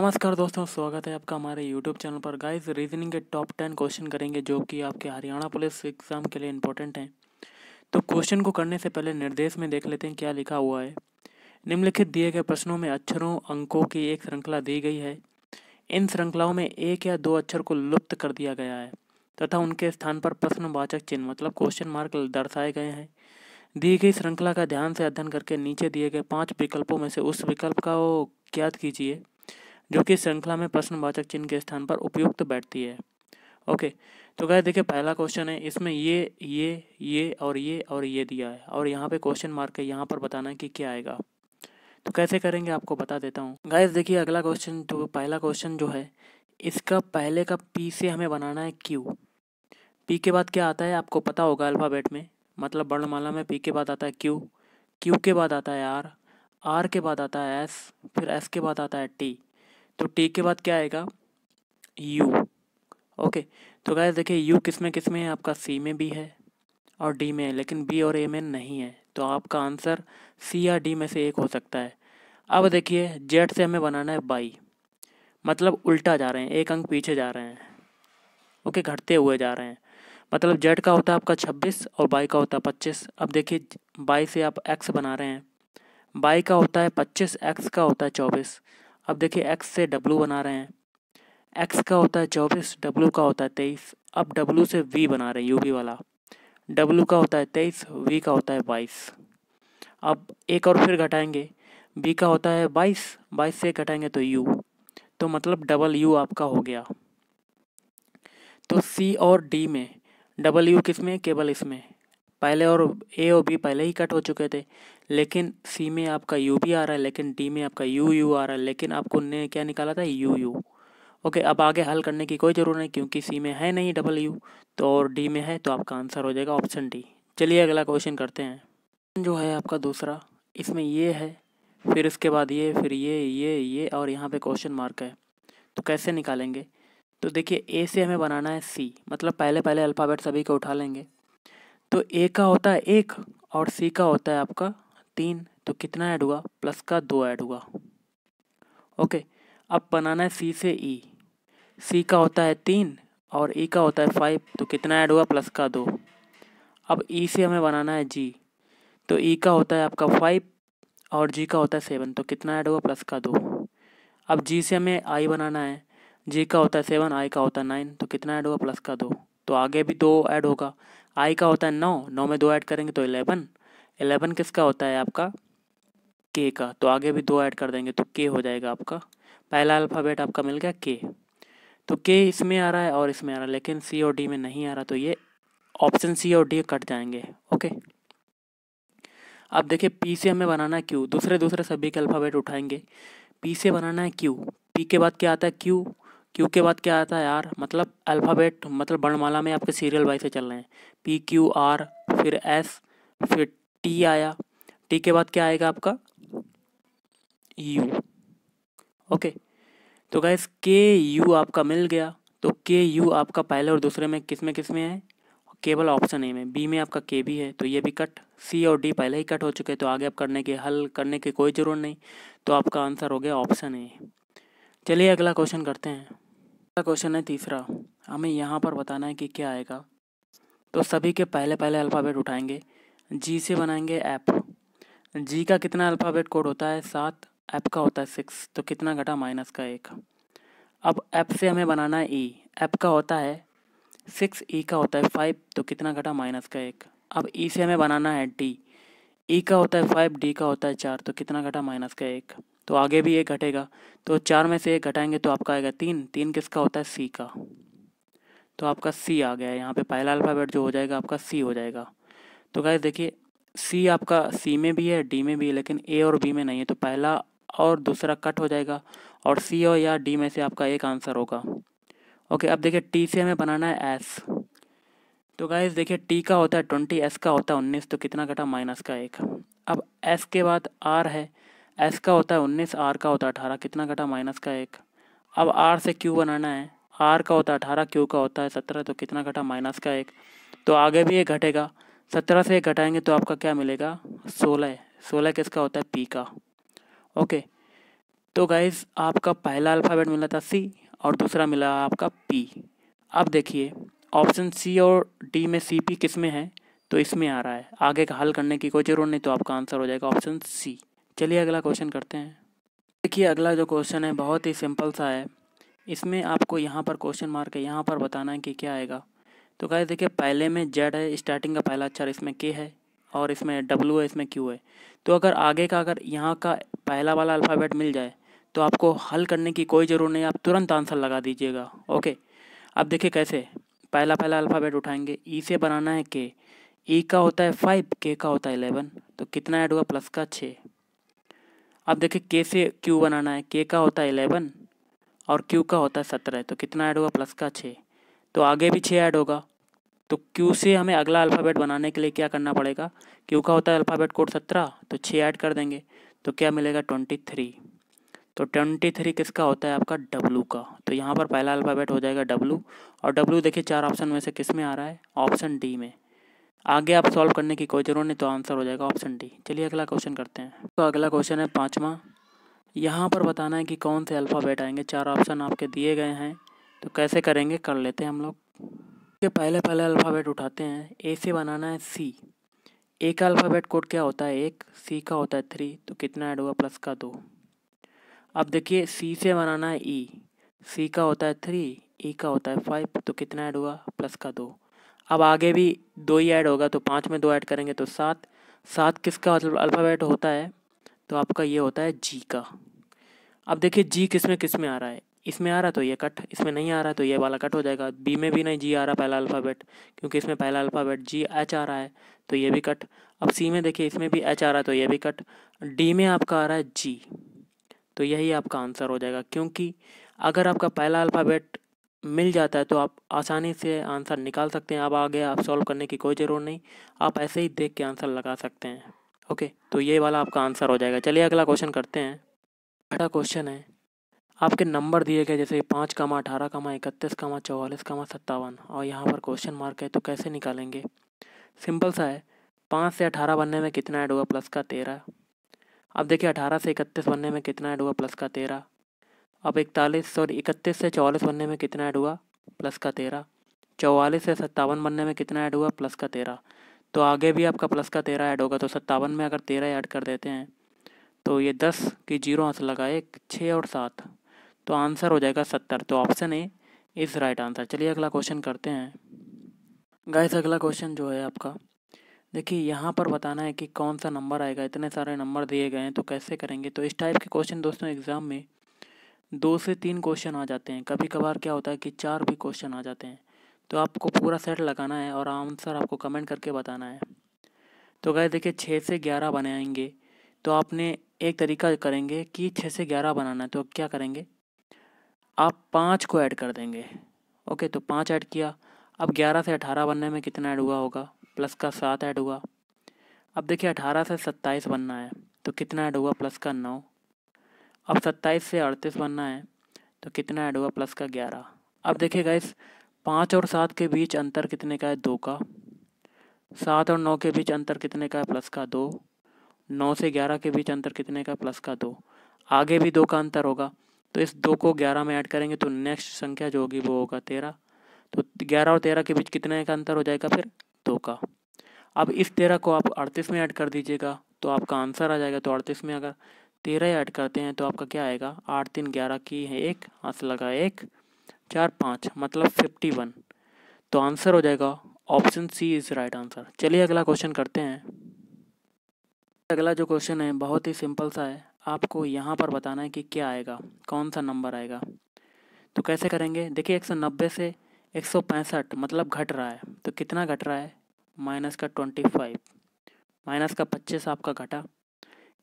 नमस्कार दोस्तों स्वागत है आपका हमारे यूट्यूब चैनल पर गाइस रीजनिंग के टॉप टेन क्वेश्चन करेंगे जो कि आपके हरियाणा पुलिस एग्ज़ाम के लिए इंपॉर्टेंट हैं तो क्वेश्चन को करने से पहले निर्देश में देख लेते हैं क्या लिखा हुआ है निम्नलिखित दिए गए प्रश्नों में अक्षरों अंकों की एक श्रृंखला दी गई है इन श्रृंखलाओं में एक या दो अक्षर को लुप्त कर दिया गया है तथा उनके स्थान पर प्रश्नवाचक चिन्ह मतलब क्वेश्चन मार्क दर्शाए गए हैं दी गई श्रृंखला का ध्यान से अध्ययन करके नीचे दिए गए पांच विकल्पों में से उस विकल्प का ज्ञात कीजिए जो कि श्रृंखला में प्रश्नवाचक चिन्ह के स्थान पर उपयुक्त बैठती है ओके तो गए देखिए पहला क्वेश्चन है इसमें ये ये ये और ये और ये दिया है और यहाँ पे क्वेश्चन मार्क है यहाँ पर बताना है कि क्या आएगा तो कैसे करेंगे आपको बता देता हूँ गाइस देखिए अगला क्वेश्चन तो पहला क्वेश्चन जो है इसका पहले का पी से हमें बनाना है क्यू पी के बाद क्या आता है आपको पता होगा अल्फ़ाबेट में मतलब वर्णमाला में पी के बाद आता है क्यू क्यू के बाद आता है आर आर के बाद आता है एस फिर एस के बाद आता है टी तो टी के बाद क्या आएगा यू ओके तो गाय देखिए यू किस में किस में है आपका सी में भी है और डी में है लेकिन बी और ए में नहीं है तो आपका आंसर सी या डी में से एक हो सकता है अब देखिए जेड से हमें बनाना है बाई मतलब उल्टा जा रहे हैं एक अंक पीछे जा रहे हैं ओके घटते हुए जा रहे हैं मतलब जेड का होता है आपका छब्बीस और बाई का होता है पच्चीस अब देखिए बाई से आप एक्स बना रहे हैं बाई का होता है पच्चीस एक्स का होता है चौबीस अब देखिए एक्स से डब्लू बना रहे हैं एक्स का होता है चौबीस डब्लू का होता है तेईस अब डब्लू से वी बना रहे हैं यू वाला डब्लू का होता है तेईस वी का होता है बाईस अब एक और फिर घटाएंगे बी का होता है बाईस बाईस से घटाएंगे तो यू तो मतलब डबल यू आपका हो गया तो सी और डी में डबल यू किस में केवल इसमें पहले और ए और बी पहले ही कट हो चुके थे लेकिन सी में आपका यू भी आ रहा है लेकिन डी में आपका यू यू आ रहा है लेकिन आपको ने क्या निकाला था यू यू ओके अब आगे हल करने की कोई ज़रूरत नहीं क्योंकि सी में है नहीं डबल यू तो और डी में है तो आपका आंसर हो जाएगा ऑप्शन डी चलिए अगला क्वेश्चन करते हैं जो है आपका दूसरा इसमें ये है फिर इसके बाद ये फिर ये ये ये और यहाँ पे क्वेश्चन मार्क है तो कैसे निकालेंगे तो देखिए ए से हमें बनाना है सी मतलब पहले पहले अल्फ़ाबेट सभी को उठा लेंगे तो ए का होता है एक और सी का होता है आपका तीन तो कितना ऐड हुआ प्लस का दो ऐड हुआ ओके अब बनाना है सी से ई e. सी का होता है तीन और ई e का होता है फाइव तो कितना ऐड हुआ प्लस का दो अब ई e से हमें बनाना है जी तो ई e का होता है आपका फाइव और जी का होता है सेवन तो कितना ऐड हुआ प्लस का दो अब जी से हमें आई बनाना है जी का होता है सेवन आई का होता है नाइन तो कितना ऐड होगा प्लस का दो तो आगे भी दो ऐड होगा आई का होता है नौ नौ में दो ऐड करेंगे तो इलेवन एलेवन किसका होता है आपका के का तो आगे भी दो ऐड कर देंगे तो के हो जाएगा आपका पहला अल्फ़ाबेट आपका मिल गया के तो के इसमें आ रहा है और इसमें आ रहा है लेकिन सी और डी में नहीं आ रहा तो ये ऑप्शन सी और डी कट जाएंगे ओके अब देखिए पी से हमें बनाना है क्यू दूसरे दूसरे सभी के अल्फ़ाबेट उठाएंगे पी से बनाना है क्यू पी के बाद क्या आता है क्यू क्यू के बाद क्या आता है आर मतलब अल्फ़ाबेट मतलब वर्णमाला में आपके सीरियल वाइज से चल रहे हैं पी क्यू आर फिर एस फिर टी आया टी के बाद क्या आएगा आपका यू ओके तो गैस के यू आपका मिल गया तो के यू आपका पहले और दूसरे में किस में किस में है केवल ऑप्शन ए में बी में आपका के भी है तो ये भी कट सी और डी पहले ही कट हो चुके हैं तो आगे आप करने के हल करने की कोई ज़रूरत नहीं तो आपका आंसर हो गया ऑप्शन ए चलिए अगला क्वेश्चन करते हैं अगला क्वेश्चन है तीसरा हमें यहाँ पर बताना है कि क्या आएगा तो सभी के पहले पहले अल्फ़ाबेट उठाएंगे जी से बनाएंगे ऐप जी का कितना अल्फ़ाबेट कोड होता है सात ऐप का होता है सिक्स तो कितना घटा माइनस का एक अब ऐप से हमें बनाना है ई e. ऐप का होता है सिक्स ई e का होता है फाइव तो कितना घटा माइनस का एक अब ई e से हमें बनाना है डी ई का होता है फाइव डी का होता है चार तो कितना घटा माइनस का एक तो आगे भी एक घटेगा तो चार में से एक घटाएंगे तो आपका आएगा तीन तीन किसका होता है सी का तो आपका सी आ गया है यहाँ पे पहला अल्फ़ाबेट जो हो जाएगा आपका सी हो जाएगा तो गाइस देखिए सी आपका सी में भी है डी में भी है लेकिन ए और बी में नहीं है तो पहला और दूसरा कट हो जाएगा और सी और या डी में से आपका एक आंसर होगा ओके अब देखिए टी से हमें बनाना है एस तो गाइज देखिए टी का होता है ट्वेंटी एस का होता है उन्नीस तो कितना कटा माइनस का एक अब एस के बाद आर है एस का होता है उन्नीस आर का होता है अठारह कितना कटा माइनस का एक अब आर से क्यू बनाना है आर का होता है अठारह क्यू का होता है सत्रह तो कितना कटा माइनस का एक तो आगे भी ये घटेगा सत्रह से घटाएंगे तो आपका क्या मिलेगा सोलह सोलह किसका होता है पी का ओके तो गाइज आपका पहला अल्फ़ाबेट मिला था सी और दूसरा मिला आपका पी अब देखिए ऑप्शन सी और डी में सी पी किस में है तो इसमें आ रहा है आगे का हल करने की कोई ज़रूरत नहीं तो आपका आंसर हो जाएगा ऑप्शन सी चलिए अगला क्वेश्चन करते हैं देखिए अगला जो क्वेश्चन है बहुत ही सिंपल सा है इसमें आपको यहाँ पर क्वेश्चन मार्क के यहाँ पर बताना है कि क्या आएगा तो गाइस देखिए पहले में जेड है स्टार्टिंग का पहला अक्षर इसमें के है और इसमें डब्ल्यू है इसमें क्यू है तो अगर आगे का अगर यहाँ का पहला वाला अल्फ़ाबेट मिल जाए तो आपको हल करने की कोई ज़रूरत नहीं आप तुरंत आंसर लगा दीजिएगा ओके अब देखिए कैसे पहला पहला अल्फ़ाबेट उठाएंगे ई e से बनाना है के ई e का होता है फाइव के का होता है एलेवन तो कितना ऐड हुआ प्लस का छः अब देखिए के से क्यू बनाना है के का होता है एलेवन और क्यू का होता है सत्रह तो कितना ऐड हुआ प्लस का छः तो आगे भी छः ऐड होगा तो क्यू से हमें अगला अल्फ़ाबेट बनाने के लिए क्या करना पड़ेगा क्यू का होता है अल्फ़ाबेट कोड सत्रह तो छः ऐड कर देंगे तो क्या मिलेगा ट्वेंटी थ्री तो ट्वेंटी थ्री किसका होता है आपका डब्लू का तो यहाँ पर पहला अल्फ़ाबेट हो जाएगा डब्लू और डब्लू देखिए चार ऑप्शन में से किस में आ रहा है ऑप्शन डी में आगे आप सॉल्व करने की कोई ज़रूरत नहीं तो आंसर हो जाएगा ऑप्शन डी चलिए अगला क्वेश्चन करते हैं तो अगला क्वेश्चन है पाँचवा यहाँ पर बताना है कि कौन से अल्फ़ाबेट आएंगे चार ऑप्शन आपके दिए गए हैं तो कैसे करेंगे कर लेते हैं हम लोग के पहले पहले अल्फ़ाबेट उठाते हैं ए से बनाना है सी ए का अल्फ़ाबेट कोड क्या होता है एक सी का होता है थ्री तो कितना ऐड हुआ प्लस का दो अब देखिए सी से बनाना है ई e। सी का होता है थ्री ई e का होता है फाइव तो कितना ऐड हुआ प्लस का दो अब आगे भी दो ही ऐड होगा तो पाँच में दो ऐड करेंगे तो सात सात किसका अल्फ़ाबेट मतलब होता है तो आपका ये होता है जी का अब देखिए जी किस में किस में आ रहा है इसमें आ रहा तो ये कट इसमें नहीं आ रहा तो ये वाला कट हो जाएगा बी में भी नहीं जी आ रहा पहला अल्फ़ाबेट क्योंकि इसमें पहला अल्फ़ाबेट जी एच आ रहा है तो ये भी कट अब सी में देखिए इसमें भी एच आ रहा है तो ये भी कट डी में आपका आ रहा है जी तो यही आपका आंसर हो जाएगा क्योंकि अगर आपका पहला अल्फ़ाबेट मिल जाता है तो आप आसानी से आंसर निकाल सकते हैं अब आगे आप सॉल्व करने की कोई ज़रूरत नहीं आप ऐसे ही देख के आंसर लगा सकते हैं ओके तो ये वाला आपका आंसर हो जाएगा चलिए अगला क्वेश्चन करते हैं अगला क्वेश्चन है आपके नंबर दिए गए जैसे पाँच कमा अठारह कमा इकतीस कमा चौवालीस कमा सत्तावन और यहाँ पर क्वेश्चन मार्क है तो कैसे निकालेंगे सिंपल सा है पाँच से अठारह बनने में कितना ऐड हुआ प्लस का तेरह अब देखिए अठारह से इकतीस बनने में कितना ऐड हुआ प्लस का तेरह अब इकतालीस और इकतीस से चौवालीस बनने में कितना ऐड हुआ प्लस का तेरह चौवालीस से सत्तावन बनने में कितना ऐड हुआ प्लस का तेरह तो आगे भी आपका प्लस का तेरह ऐड होगा तो सत्तावन में अगर तेरह ऐड कर देते हैं तो ये दस की जीरो आंसर एक छः और सात तो आंसर हो जाएगा सत्तर तो option A is right answer चलिए अगला क्वेश्चन करते हैं गाइस अगला क्वेश्चन जो है आपका देखिए यहाँ पर बताना है कि कौन सा नंबर आएगा इतने सारे नंबर दिए गए हैं तो कैसे करेंगे तो इस टाइप के क्वेश्चन दोस्तों एग्ज़ाम में दो से तीन क्वेश्चन आ जाते हैं कभी कभार क्या होता है कि चार भी क्वेश्चन आ जाते हैं तो आपको पूरा सेट लगाना है और आंसर आपको कमेंट करके बताना है तो गए देखिए छः से ग्यारह बनाएंगे तो आपने एक तरीका करेंगे कि छः से ग्यारह बनाना है तो क्या करेंगे आप पाँच को ऐड कर देंगे ओके तो पाँच ऐड किया अब ग्यारह से अठारह बनने में कितना ऐड हुआ होगा प्लस का सात ऐड हुआ अब देखिए अठारह से सत्ताईस बनना है तो कितना ऐड हुआ प्लस का नौ अब सत्ताईस से अड़तीस बनना है तो कितना ऐड हुआ प्लस का ग्यारह अब देखिएगा इस पाँच और सात के बीच अंतर कितने का है दो का सात और नौ के बीच अंतर कितने का है प्लस का दो नौ से ग्यारह के बीच अंतर कितने का प्लस का दो आगे भी दो का अंतर होगा तो इस दो को ग्यारह में ऐड करेंगे तो नेक्स्ट संख्या जो होगी वो होगा तेरह तो ग्यारह और तेरह के बीच कितने का अंतर हो जाएगा फिर दो का अब इस तेरह को आप अड़तीस में ऐड कर दीजिएगा तो आपका आंसर आ जाएगा तो अड़तीस में अगर तेरह ऐड करते हैं तो आपका क्या आएगा आठ तीन ग्यारह की है एक आंसर लगा एक चार पाँच मतलब फिफ्टी वन तो आंसर हो जाएगा option C is right answer चलिए अगला क्वेश्चन करते हैं अगला जो क्वेश्चन है बहुत ही सिंपल सा है आपको यहाँ पर बताना है कि क्या आएगा कौन सा नंबर आएगा तो कैसे करेंगे देखिए एक से एक मतलब घट रहा है तो कितना घट रहा है माइनस का 25 माइनस का 25 आपका घटा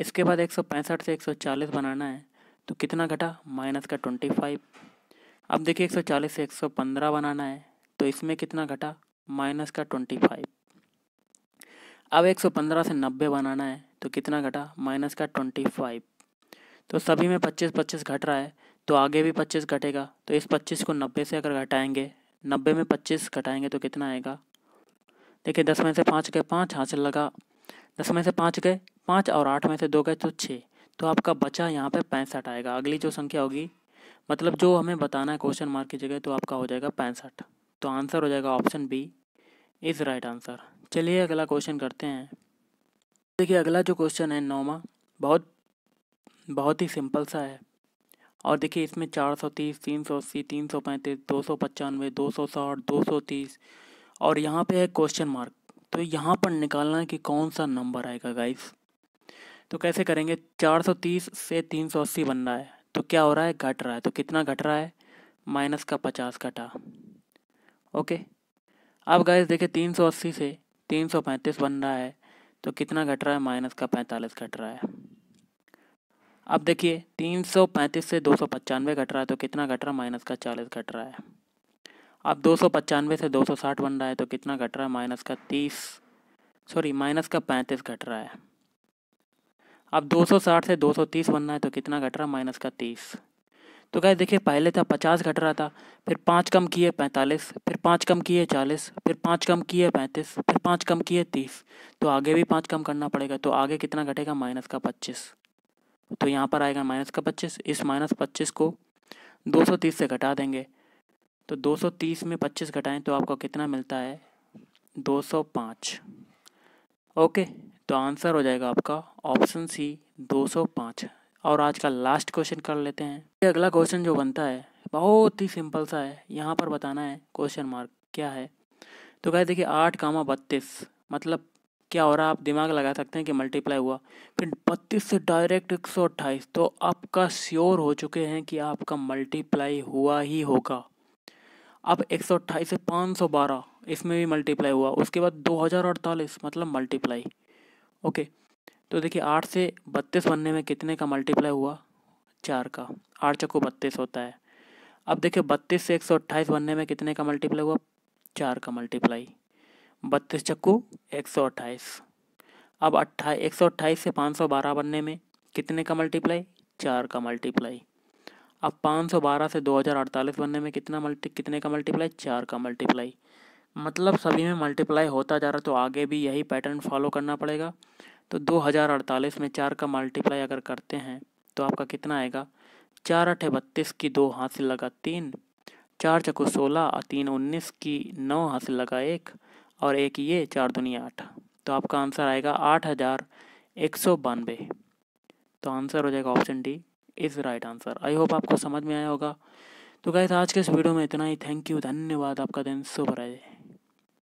इसके बाद पैंसठ से 140 बनाना है तो कितना घटा माइनस का 25 अब देखिए 140 से 115 बनाना है तो इसमें कितना घटा माइनस का 25 अब 115 से 90 बनाना है तो कितना घटा माइनस का ट्वेंटी फाइव तो सभी में पच्चीस पच्चीस घट रहा है तो आगे भी पच्चीस घटेगा तो इस पच्चीस को नब्बे से अगर घटाएंगे नब्बे में पच्चीस घटाएंगे तो कितना आएगा देखिए दस में से पाँच गए पाँच हासिल लगा दस में से पाँच गए पाँच और आठ में से दो गए तो छः तो आपका बचा यहाँ पे पैंसठ आएगा अगली जो संख्या होगी मतलब जो हमें बताना है क्वेश्चन मार्क की जगह तो आपका हो जाएगा पैंसठ तो आंसर हो जाएगा option B is right answer चलिए अगला क्वेश्चन करते हैं देखिए अगला जो क्वेश्चन है नौवा बहुत बहुत ही सिंपल सा है और देखिए इसमें चार सौ तीस तीन सौ अस्सी तीन सौ पैंतीस दो सौ पचानवे दो सौ साठ दो सौ तीस और यहाँ पे है क्वेश्चन मार्क तो यहाँ पर निकालना है कि कौन सा नंबर आएगा गाइस तो कैसे करेंगे चार सौ तीस से तीन सौ अस्सी बन रहा है तो क्या हो रहा है घट रहा है तो कितना घट रहा है माइनस का पचास घटा ओके अब गाइस देखिए तीन सौ अस्सी से तीन सौ पैंतीस बन रहा है तो कितना घट रहा है माइनस का पैंतालीस घट रहा है अब देखिए तीन सौ पैंतीस से दो सौ पचानवे घट रहा है तो कितना घट रहा है माइनस का चालीस घट रहा है अब दो सौ पचानवे से दो सौ साठ बन रहा है तो कितना घट रहा है माइनस का तीस सॉरी माइनस का पैंतीस घट रहा है अब दो सौ साठ से दो सौ बन बनना है तो कितना घट रहा है माइनस का तीस तो गाय देखिए पहले था पचास घट रहा था फिर पाँच कम किए पैंतालीस फिर पाँच कम किए चालीस फिर पाँच कम किए पैंतीस फिर पाँच कम किए तीस तो आगे भी पाँच कम करना पड़ेगा तो आगे कितना घटेगा माइनस का पच्चीस तो यहाँ पर आएगा माइनस का पच्चीस इस माइनस पच्चीस को दो सौ तीस से घटा देंगे तो दो सौ तीस में पच्चीस घटाएं तो आपको कितना मिलता है दो सौ पाँच ओके तो आंसर हो जाएगा आपका ऑप्शन सी दो सौ पाँच और आज का लास्ट क्वेश्चन कर लेते हैं अगला क्वेश्चन जो बनता है बहुत ही सिंपल सा है यहाँ पर बताना है क्वेश्चन मार्क क्या है तो कहते देखिए आठ कामा बत्तीस मतलब क्या हो रहा है आप दिमाग लगा सकते हैं कि मल्टीप्लाई हुआ फिर बत्तीस से डायरेक्ट एक सौ अट्ठाईस तो आपका श्योर हो चुके हैं कि आपका मल्टीप्लाई हुआ ही होगा अब एक सौ अट्ठाईस से पाँच सौ बारह इसमें भी मल्टीप्लाई हुआ उसके बाद दो हज़ार अड़तालीस मतलब मल्टीप्लाई ओके तो देखिए आठ से बत्तीस बनने में कितने का मल्टीप्लाई हुआ चार का आठ चक्को बत्तीस होता है अब देखिए बत्तीस से एक सौ अट्ठाईस बनने में कितने का मल्टीप्लाई हुआ चार का मल्टीप्लाई बत्तीस चक्कू एक सौ अट्ठाईस अब अट्ठाई एक सौ अट्ठाईस से पाँच सौ बारह बनने में कितने का मल्टीप्लाई चार का मल्टीप्लाई अब पाँच सौ बारह से दो हज़ार अड़तालीस बनने में कितना मल्टी कितने का मल्टीप्लाई चार का मल्टीप्लाई मतलब सभी में मल्टीप्लाई होता जा रहा तो आगे भी यही पैटर्न फॉलो करना पड़ेगा तो दो हज़ार अड़तालीस में चार का मल्टीप्लाई अगर करते हैं तो आपका कितना आएगा चार अठे बत्तीस की दो हासिल लगा तीन चार चको सोलह और तीन उन्नीस की नौ हासिल लगा एक और एक ये चार दुनिया आठ तो आपका आंसर आएगा आठ हज़ार एक सौ बानवे तो आंसर हो जाएगा option D is right answer I hope आपको समझ में आया होगा तो गाइस आज के इस वीडियो में इतना ही थैंक यू धन्यवाद आपका दिन शुभ रहे